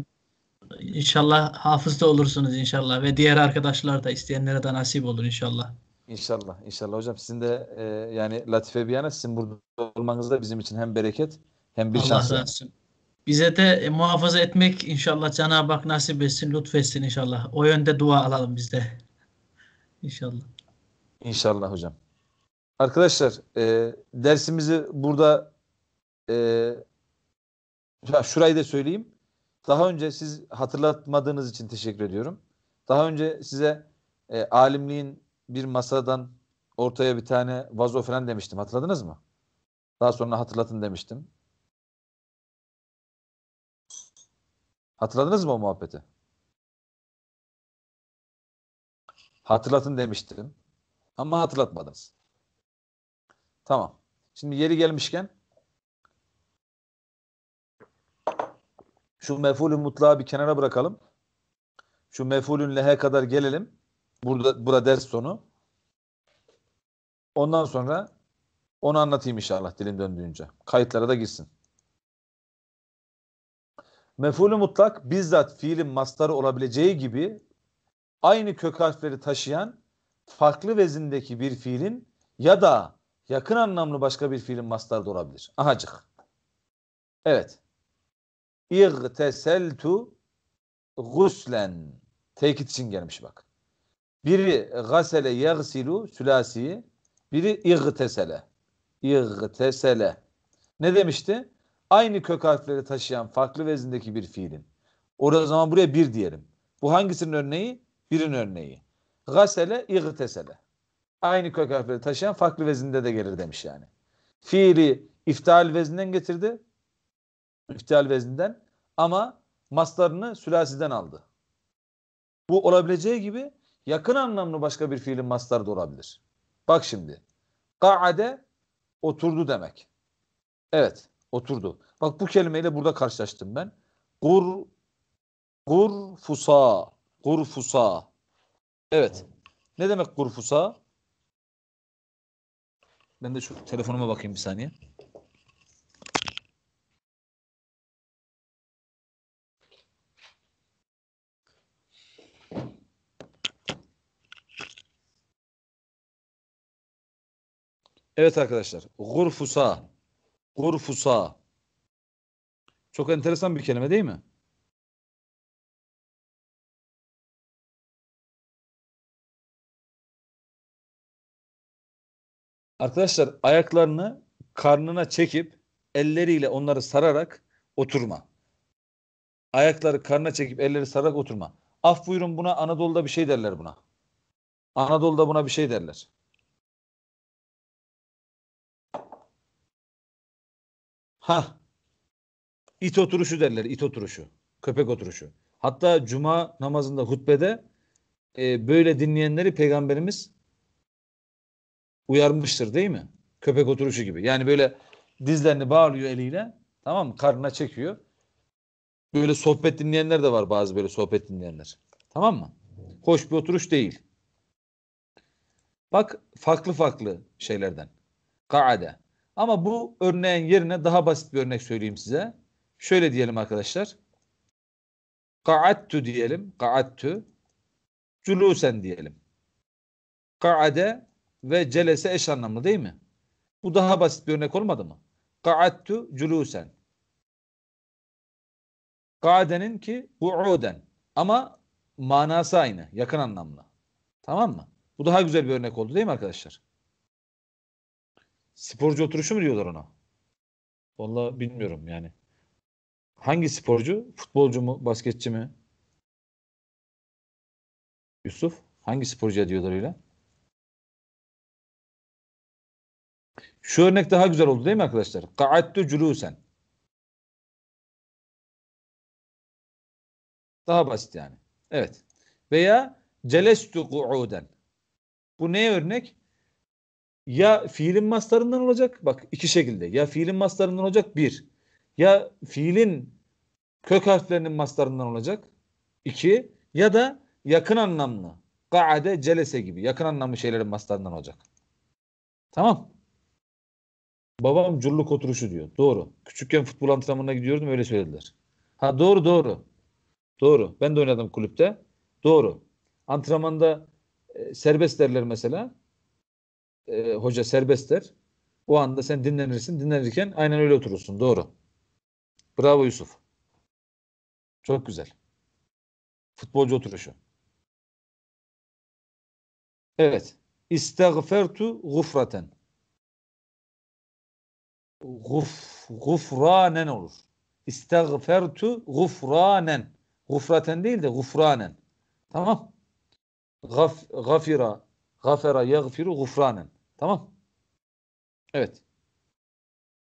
estağfurullah. inşallah hafız da olursunuz inşallah ve diğer arkadaşlar da isteyenlere de nasip olur inşallah. İnşallah. inşallah hocam sizin de e, yani latife biyana sizin burada olmanız da bizim için hem bereket hem bir şans. Allah razı olsun. Bize de e, muhafaza etmek inşallah Cenab-ı Hak nasip etsin, lütfetsin inşallah. O yönde dua alalım biz de. inşallah. İnşallah hocam. Arkadaşlar e, dersimizi burada e, şurayı da söyleyeyim. Daha önce siz hatırlatmadığınız için teşekkür ediyorum. Daha önce size e, alimliğin bir masadan ortaya bir tane vazo falan demiştim. Hatırladınız mı? Daha sonra hatırlatın demiştim. Hatırladınız mı o muhabbeti? Hatırlatın demiştim. Ama hatırlatmadınız. Tamam. Şimdi yeri gelmişken şu mefulün mutlağı bir kenara bırakalım. Şu mefulün lehe kadar gelelim. Burada, burada ders sonu. Ondan sonra onu anlatayım inşallah dilin döndüğünce. Kayıtlara da girsin. Mef'ulü mutlak bizzat fiilin mastarı olabileceği gibi aynı kök harfleri taşıyan farklı vezindeki bir fiilin ya da yakın anlamlı başka bir fiilin mastarı da olabilir. Ahacık. Evet. İğteseltu guslen. Tekit için gelmiş bak. Biri gasele yagsilu sülasiyi, biri İğtesele. İğtesele. Ne demişti? aynı kök harfleri taşıyan farklı vezindeki bir fiilin. Orada zaman buraya bir diyelim. Bu hangisinin örneği? Birin örneği. Gasele, igtesele. Aynı kök harfleri taşıyan farklı vezinde de gelir demiş yani. Fiili iftal vezinden getirdi. İftal vezinden ama maslarını sülasiden aldı. Bu olabileceği gibi yakın anlamlı başka bir fiilin masları da olabilir. Bak şimdi. Kaade oturdu demek. Evet oturdu. Bak bu kelimeyle burada karşılaştım ben. Gur gurfusa gurfusa. Evet. Ne demek gurfusa? Ben de şu telefonuma bakayım bir saniye. Evet arkadaşlar. Gurfusa. Gurfusa. Çok enteresan bir kelime değil mi? Arkadaşlar ayaklarını karnına çekip elleriyle onları sararak oturma. Ayakları karnına çekip elleri sararak oturma. Af buyurun buna Anadolu'da bir şey derler buna. Anadolu'da buna bir şey derler. Ha. İt oturuşu derler. it oturuşu. Köpek oturuşu. Hatta cuma namazında hutbede e, böyle dinleyenleri peygamberimiz uyarmıştır değil mi? Köpek oturuşu gibi. Yani böyle dizlerini bağlıyor eliyle. Tamam mı? Karnına çekiyor. Böyle sohbet dinleyenler de var bazı böyle sohbet dinleyenler. Tamam mı? Hoş bir oturuş değil. Bak farklı farklı şeylerden. Kaade. Ama bu örneğin yerine daha basit bir örnek söyleyeyim size. Şöyle diyelim arkadaşlar. Ka'attu diyelim. Ka'attu. Culusen diyelim. Ka'ade ve celese eş anlamlı değil mi? Bu daha basit bir örnek olmadı mı? Ka'attu culusen. Kaadenin ki bu'uden. Ama manası aynı. Yakın anlamlı. Tamam mı? Bu daha güzel bir örnek oldu değil mi arkadaşlar? Sporcu oturuşu mu diyorlar ona? Valla bilmiyorum yani. Hangi sporcu? Futbolcu mu? Basketçi mi? Yusuf? Hangi sporcuya diyorlar öyle? Şu örnek daha güzel oldu değil mi arkadaşlar? Ka'attu culusen. Daha basit yani. Evet. Veya celestu ku'uden. Bu ne örnek? ya fiilin maslarından olacak bak iki şekilde ya fiilin maslarından olacak bir ya fiilin kök harflerinin maslarından olacak iki ya da yakın anlamlı gaade celese gibi yakın anlamlı şeylerin maslarından olacak. Tamam. Babam curluk oturuşu diyor. Doğru. Küçükken futbol antrenmanına gidiyordum öyle söylediler. Ha doğru doğru. Doğru. Ben de oynadım kulüpte. Doğru. Antrenmanda e, serbest derler mesela e, hoca serbest der. O anda sen dinlenirsin. Dinlenirken aynen öyle oturursun. Doğru. Bravo Yusuf. Çok güzel. Futbolcu oturuşu. Evet. İstagfertu gufraten. Guf, gufranen olur. İstagfertu gufranen. Gufraten değil de gufranen. Tamam. Gaf, gafira gafera yagfiru gufranen. Tamam. Evet.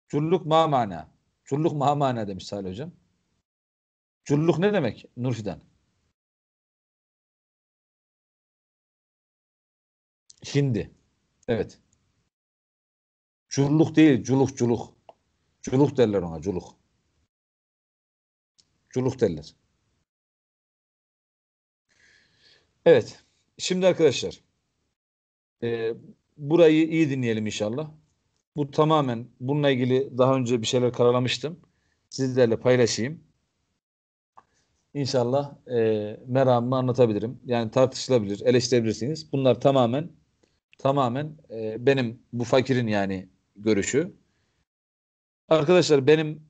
Culluk ma mana. Culluk ma mana demiş Salih Hocam. Culluk ne demek Nurfi'den? hindi Evet. Culluk değil, culuk culuk. Culuk derler ona, culuk. Culuk derler. Evet. Şimdi arkadaşlar e, burayı iyi dinleyelim inşallah. Bu tamamen bununla ilgili daha önce bir şeyler karalamıştım. Sizlerle paylaşayım. İnşallah e, meramımı anlatabilirim. Yani tartışılabilir, eleştirebilirsiniz. Bunlar tamamen tamamen e, benim bu fakirin yani görüşü. Arkadaşlar benim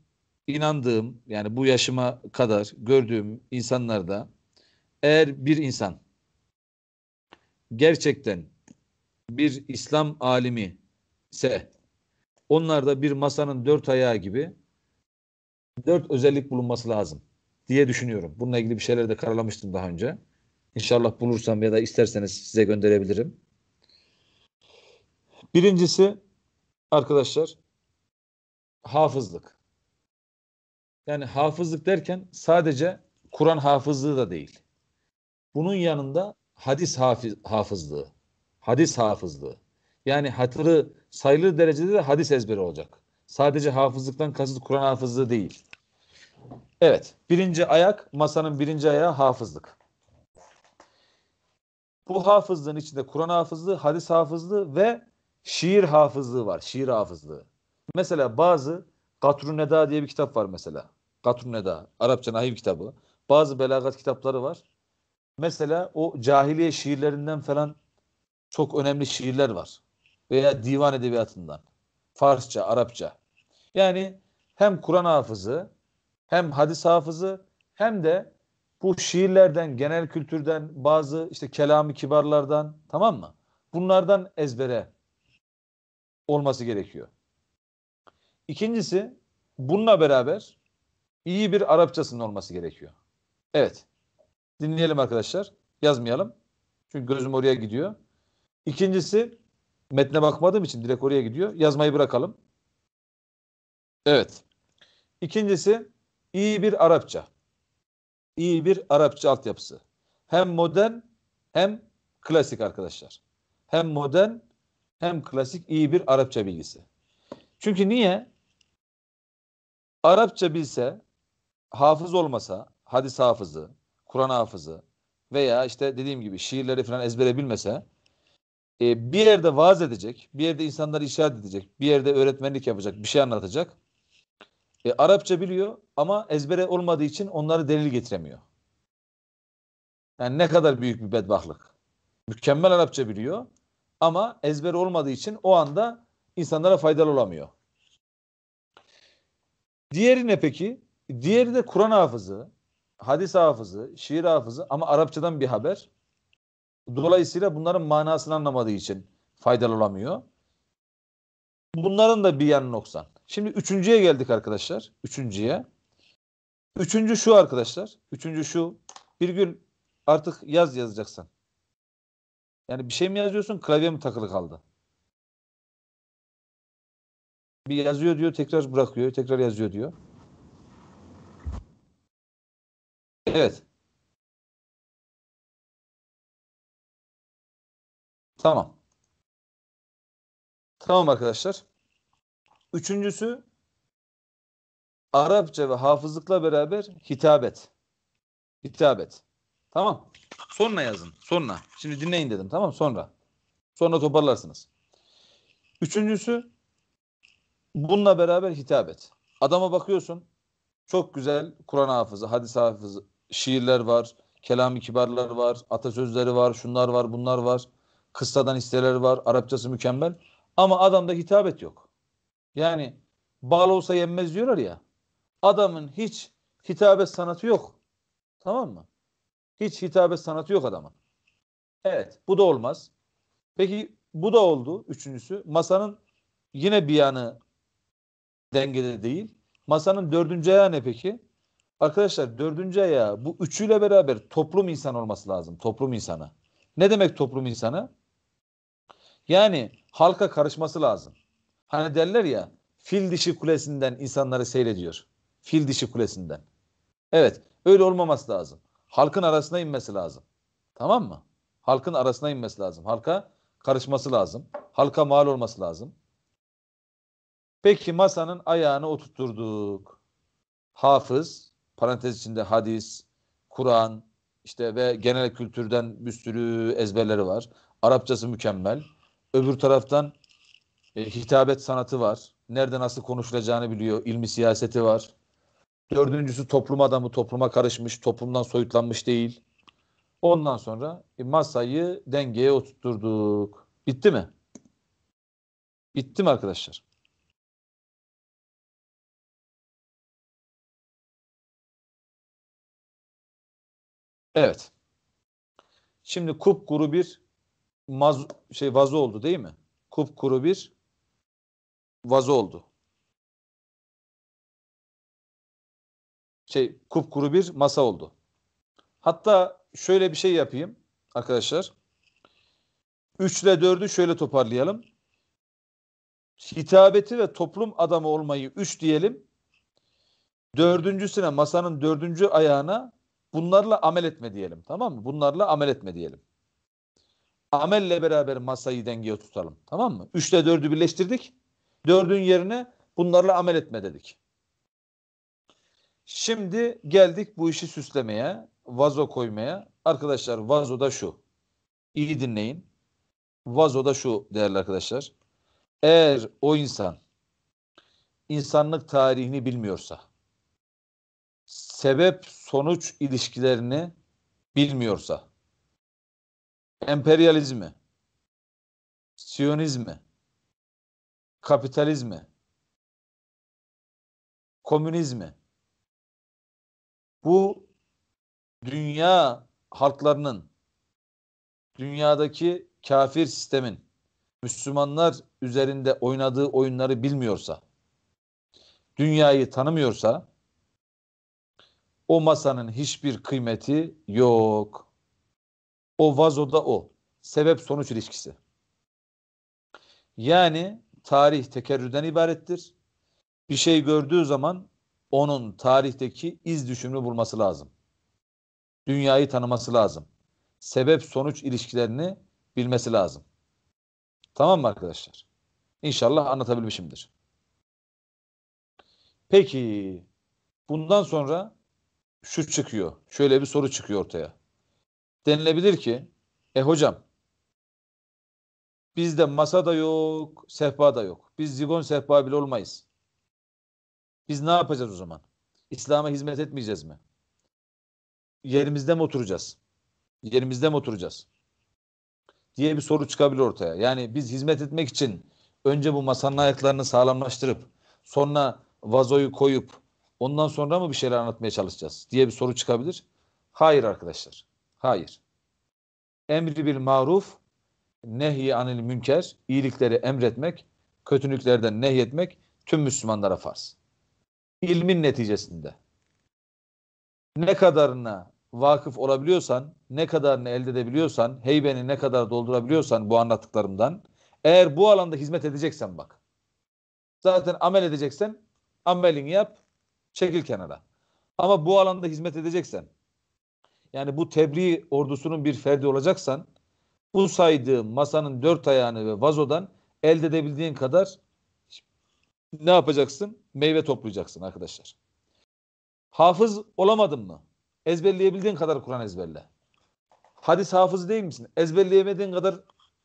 inandığım yani bu yaşıma kadar gördüğüm insanlarda eğer bir insan gerçekten bir İslam alimi ise onlar da bir masanın dört ayağı gibi dört özellik bulunması lazım diye düşünüyorum. Bununla ilgili bir şeyler de karalamıştım daha önce. İnşallah bulursam ya da isterseniz size gönderebilirim. Birincisi arkadaşlar hafızlık. Yani hafızlık derken sadece Kur'an hafızlığı da değil. Bunun yanında hadis hafız, hafızlığı hadis hafızlığı. Yani hatırı sayılır derecede de hadis ezberi olacak. Sadece hafızlıktan kasıt Kur'an hafızlığı değil. Evet, birinci ayak, masanın birinci ayağı hafızlık. Bu hafızlığın içinde Kur'an hafızlığı, hadis hafızlığı ve şiir hafızlığı var, şiir hafızlığı. Mesela bazı Gatrun Neda diye bir kitap var mesela. Gatrun Neda, Arapça nahiv kitabı. Bazı belagat kitapları var. Mesela o cahiliye şiirlerinden falan çok önemli şiirler var. Veya divan edebiyatından. Farsça, Arapça. Yani hem Kur'an hafızı, hem hadis hafızı, hem de bu şiirlerden, genel kültürden, bazı işte kelamı kibarlardan, tamam mı? Bunlardan ezbere olması gerekiyor. İkincisi, bununla beraber iyi bir Arapçasının olması gerekiyor. Evet. Dinleyelim arkadaşlar. Yazmayalım. Çünkü gözüm oraya gidiyor. İkincisi metne bakmadığım için direkt oraya gidiyor. Yazmayı bırakalım. Evet. İkincisi iyi bir Arapça. İyi bir Arapça altyapısı. Hem modern hem klasik arkadaşlar. Hem modern hem klasik iyi bir Arapça bilgisi. Çünkü niye? Arapça bilse, hafız olmasa, hadis hafızı, Kur'an hafızı veya işte dediğim gibi şiirleri falan ezbere bilmese e, bir yerde vaaz edecek, bir yerde insanları işaret edecek, bir yerde öğretmenlik yapacak, bir şey anlatacak. E, Arapça biliyor ama ezbere olmadığı için onları delil getiremiyor. Yani ne kadar büyük bir bedbahtlık. Mükemmel Arapça biliyor ama ezber olmadığı için o anda insanlara faydalı olamıyor. Diğeri ne peki? Diğeri de Kur'an hafızı, hadis hafızı, şiir hafızı ama Arapçadan bir haber. Dolayısıyla bunların manasını anlamadığı için faydalı olamıyor. Bunların da bir yanı noksan. Şimdi üçüncüye geldik arkadaşlar. Üçüncüye. Üçüncü şu arkadaşlar. Üçüncü şu. Bir gün artık yaz yazacaksın. Yani bir şey mi yazıyorsun klavye mi takılı kaldı? Bir yazıyor diyor tekrar bırakıyor. Tekrar yazıyor diyor. Evet. Tamam. Tamam arkadaşlar. Üçüncüsü Arapça ve hafızlıkla beraber hitabet. Hitabet. Tamam. Sonra yazın. Sonra. Şimdi dinleyin dedim. Tamam Sonra. Sonra toparlarsınız. Üçüncüsü bununla beraber hitabet. Adama bakıyorsun. Çok güzel Kur'an hafızı, hadis hafızı, şiirler var, kelam-ı kibarlar var, atasözleri var, şunlar var, bunlar var. Kıssadan hisseler var. Arapçası mükemmel. Ama adamda hitabet yok. Yani bal olsa yenmez diyorlar ya. Adamın hiç hitabet sanatı yok. Tamam mı? Hiç hitabet sanatı yok adamın. Evet. Bu da olmaz. Peki bu da oldu. Üçüncüsü. Masanın yine bir yanı dengede değil. Masanın dördüncü ayağı ne peki? Arkadaşlar dördüncü ayağı bu üçüyle beraber toplum insan olması lazım. Toplum insanı. Ne demek toplum insanı? Yani halka karışması lazım. Hani derler ya fil dişi kulesinden insanları seyrediyor. Fil dişi kulesinden. Evet öyle olmaması lazım. Halkın arasına inmesi lazım. Tamam mı? Halkın arasına inmesi lazım. Halka karışması lazım. Halka mal olması lazım. Peki masanın ayağını oturtturduk. Hafız, parantez içinde hadis, Kur'an, işte ve genel kültürden bir sürü ezberleri var. Arapçası mükemmel. Öbür taraftan e, hitabet sanatı var. Nerede nasıl konuşulacağını biliyor. İlmi siyaseti var. Dördüncüsü toplum adamı topluma karışmış, toplumdan soyutlanmış değil. Ondan sonra e, masayı dengeye oturtturduk. Bitti mi? Bitti mi arkadaşlar? Evet. Şimdi kup grubu bir maz şey vazo oldu değil mi? Kup kuru bir vazo oldu. Şey kup kuru bir masa oldu. Hatta şöyle bir şey yapayım arkadaşlar. 3 ile 4'ü şöyle toparlayalım. Hitabeti ve toplum adamı olmayı 3 diyelim. Dördüncüsüne masanın dördüncü ayağına bunlarla amel etme diyelim. Tamam mı? Bunlarla amel etme diyelim amelle beraber masayı dengeye tutalım. Tamam mı? Üçle dördü birleştirdik. Dördün yerine bunlarla amel etme dedik. Şimdi geldik bu işi süslemeye, vazo koymaya. Arkadaşlar vazo da şu. İyi dinleyin. Vazo da şu değerli arkadaşlar. Eğer o insan insanlık tarihini bilmiyorsa, sebep sonuç ilişkilerini bilmiyorsa, Emperyalizme, siyonizmi, kapitalizme, komünizme, bu dünya halklarının dünyadaki kafir sistemin Müslümanlar üzerinde oynadığı oyunları bilmiyorsa, dünyayı tanımıyorsa o masanın hiçbir kıymeti yok. O vazoda o. Sebep sonuç ilişkisi. Yani tarih tekerrürden ibarettir. Bir şey gördüğü zaman onun tarihteki iz düşümünü bulması lazım. Dünyayı tanıması lazım. Sebep sonuç ilişkilerini bilmesi lazım. Tamam mı arkadaşlar? İnşallah anlatabilmişimdir. Peki bundan sonra şu çıkıyor. Şöyle bir soru çıkıyor ortaya denilebilir ki e hocam bizde masa da yok, sehpa da yok. Biz zigon sehpa bile olmayız. Biz ne yapacağız o zaman? İslam'a hizmet etmeyeceğiz mi? Yerimizde mi oturacağız? Yerimizde mi oturacağız? Diye bir soru çıkabilir ortaya. Yani biz hizmet etmek için önce bu masanın ayaklarını sağlamlaştırıp sonra vazoyu koyup ondan sonra mı bir şeyler anlatmaya çalışacağız diye bir soru çıkabilir. Hayır arkadaşlar. Hayır. Emri bil maruf, nehi anil münker, iyilikleri emretmek, kötülüklerden nehyetmek tüm Müslümanlara farz. İlmin neticesinde ne kadarına vakıf olabiliyorsan, ne kadarını elde edebiliyorsan, heybeni ne kadar doldurabiliyorsan bu anlattıklarımdan, eğer bu alanda hizmet edeceksen bak. Zaten amel edeceksen amelini yap, çekil kenara. Ama bu alanda hizmet edeceksen, yani bu tebliğ ordusunun bir ferdi olacaksan bu saydığım masanın dört ayağını ve vazodan elde edebildiğin kadar ne yapacaksın? Meyve toplayacaksın arkadaşlar. Hafız olamadın mı? Ezberleyebildiğin kadar Kur'an ezberle. Hadis hafızı değil misin? Ezberleyemediğin kadar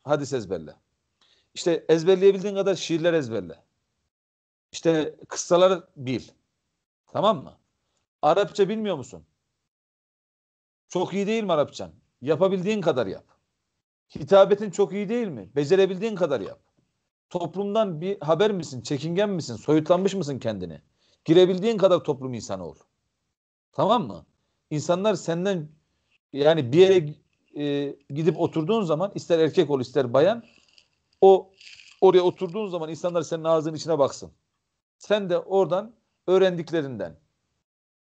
hadis ezberle. İşte ezberleyebildiğin kadar şiirler ezberle. İşte kıssalar bil. Tamam mı? Arapça bilmiyor musun? Çok iyi değil mi Arapçan? Yapabildiğin kadar yap. Hitabetin çok iyi değil mi? Becerebildiğin kadar yap. Toplumdan bir haber misin? Çekingen misin? Soyutlanmış mısın kendini? Girebildiğin kadar toplum insanı ol. Tamam mı? İnsanlar senden yani bir yere e, gidip oturduğun zaman ister erkek ol ister bayan o oraya oturduğun zaman insanlar senin ağzının içine baksın. Sen de oradan öğrendiklerinden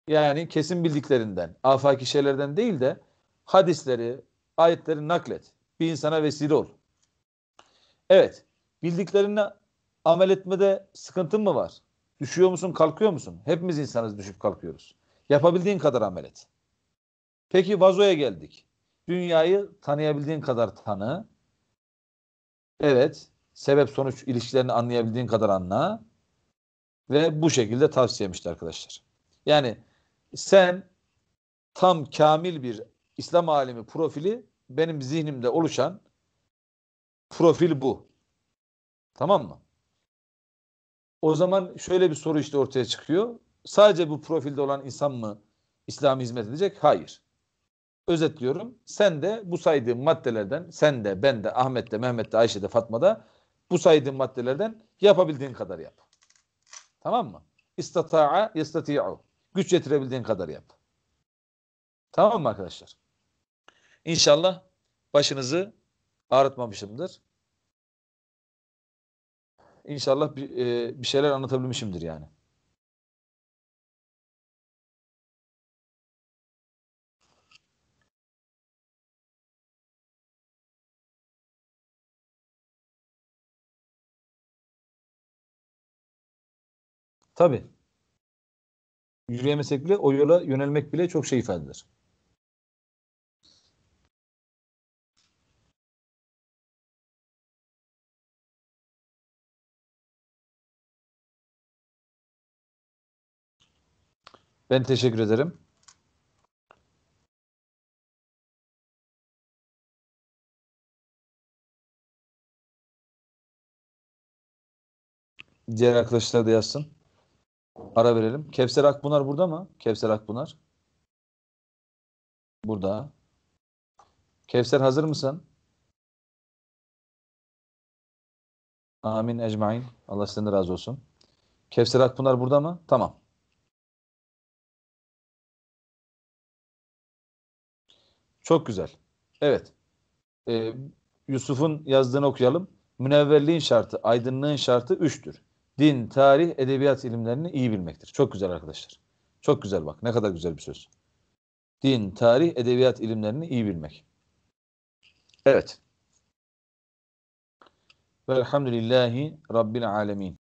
yani kesin bildiklerinden, afaki şeylerden değil de hadisleri, ayetleri naklet. Bir insana vesile ol. Evet, bildiklerinle amel etmede sıkıntın mı var? Düşüyor musun, kalkıyor musun? Hepimiz insanız düşüp kalkıyoruz. Yapabildiğin kadar amel et. Peki vazoya geldik. Dünyayı tanıyabildiğin kadar tanı. Evet, sebep sonuç ilişkilerini anlayabildiğin kadar anla. Ve bu şekilde tavsiyemişti arkadaşlar. Yani sen tam kamil bir İslam alimi profili benim zihnimde oluşan profil bu. Tamam mı? O zaman şöyle bir soru işte ortaya çıkıyor. Sadece bu profilde olan insan mı İslam'a hizmet edecek? Hayır. Özetliyorum. Sen de bu saydığım maddelerden, sen de, ben de, Ahmet de, Mehmet de, Ayşe de, Fatma da bu saydığım maddelerden yapabildiğin kadar yap. Tamam mı? İstata'a yestati'u. Güç yetirebildiğin kadar yap. Tamam mı arkadaşlar? İnşallah başınızı ağrıtmamışımdır. İnşallah bir, e, bir şeyler anlatabilmişimdir yani. Tabii yürüyemesek bile o yola yönelmek bile çok şey ifade eder. Ben teşekkür ederim. Diğer arkadaşlar da yazsın. Ara verelim. Kevser Akpınar burada mı? Kevser Akpınar. Burada. Kevser hazır mısın? Amin ecmain. Allah senden razı olsun. Kevser Akpınar burada mı? Tamam. Çok güzel. Evet. Ee, Yusuf'un yazdığını okuyalım. Münevverliğin şartı, aydınlığın şartı üçtür din, tarih, edebiyat ilimlerini iyi bilmektir. Çok güzel arkadaşlar. Çok güzel bak. Ne kadar güzel bir söz. Din, tarih, edebiyat ilimlerini iyi bilmek. Evet. Velhamdülillahi Rabbil alemin.